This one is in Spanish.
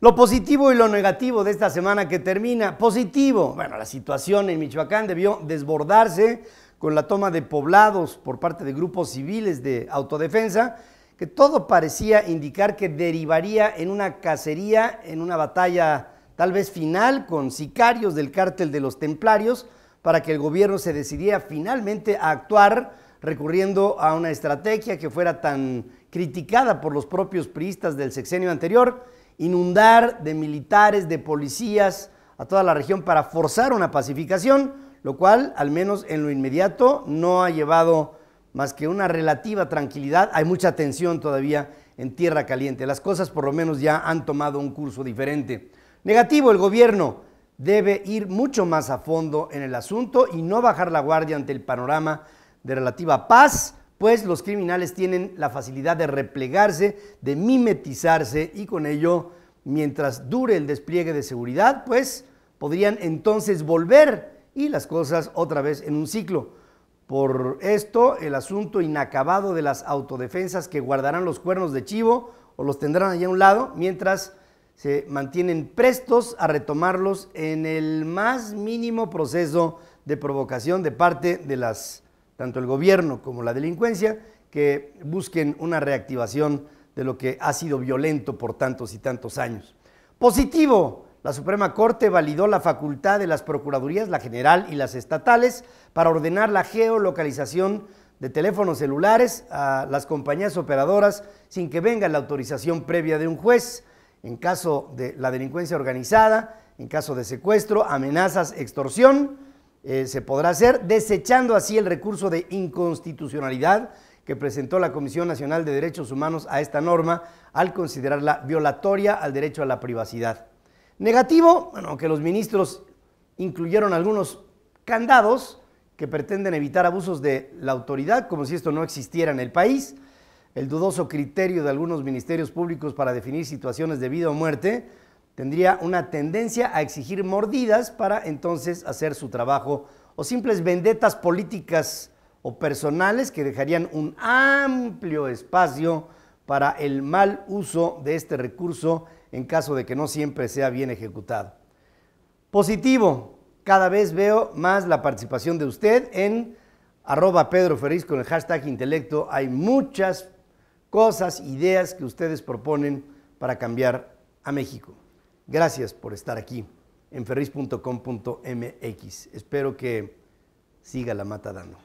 Lo positivo y lo negativo de esta semana que termina. Positivo, bueno, la situación en Michoacán debió desbordarse con la toma de poblados por parte de grupos civiles de autodefensa, que todo parecía indicar que derivaría en una cacería, en una batalla tal vez final con sicarios del cártel de los templarios, para que el gobierno se decidiera finalmente a actuar recurriendo a una estrategia que fuera tan criticada por los propios priistas del sexenio anterior inundar de militares, de policías a toda la región para forzar una pacificación, lo cual, al menos en lo inmediato, no ha llevado más que una relativa tranquilidad. Hay mucha tensión todavía en tierra caliente. Las cosas por lo menos ya han tomado un curso diferente. Negativo, el gobierno debe ir mucho más a fondo en el asunto y no bajar la guardia ante el panorama de relativa paz pues los criminales tienen la facilidad de replegarse, de mimetizarse y con ello, mientras dure el despliegue de seguridad, pues podrían entonces volver y las cosas otra vez en un ciclo. Por esto, el asunto inacabado de las autodefensas que guardarán los cuernos de chivo o los tendrán allá a un lado, mientras se mantienen prestos a retomarlos en el más mínimo proceso de provocación de parte de las tanto el gobierno como la delincuencia, que busquen una reactivación de lo que ha sido violento por tantos y tantos años. Positivo, la Suprema Corte validó la facultad de las Procuradurías, la general y las estatales, para ordenar la geolocalización de teléfonos celulares a las compañías operadoras sin que venga la autorización previa de un juez. En caso de la delincuencia organizada, en caso de secuestro, amenazas, extorsión, eh, se podrá hacer, desechando así el recurso de inconstitucionalidad que presentó la Comisión Nacional de Derechos Humanos a esta norma al considerarla violatoria al derecho a la privacidad. Negativo, bueno, que los ministros incluyeron algunos candados que pretenden evitar abusos de la autoridad, como si esto no existiera en el país, el dudoso criterio de algunos ministerios públicos para definir situaciones de vida o muerte, tendría una tendencia a exigir mordidas para entonces hacer su trabajo o simples vendetas políticas o personales que dejarían un amplio espacio para el mal uso de este recurso en caso de que no siempre sea bien ejecutado. Positivo, cada vez veo más la participación de usted en arroba Pedro con el hashtag intelecto. Hay muchas cosas, ideas que ustedes proponen para cambiar a México. Gracias por estar aquí en ferris.com.mx. Espero que siga la mata dando.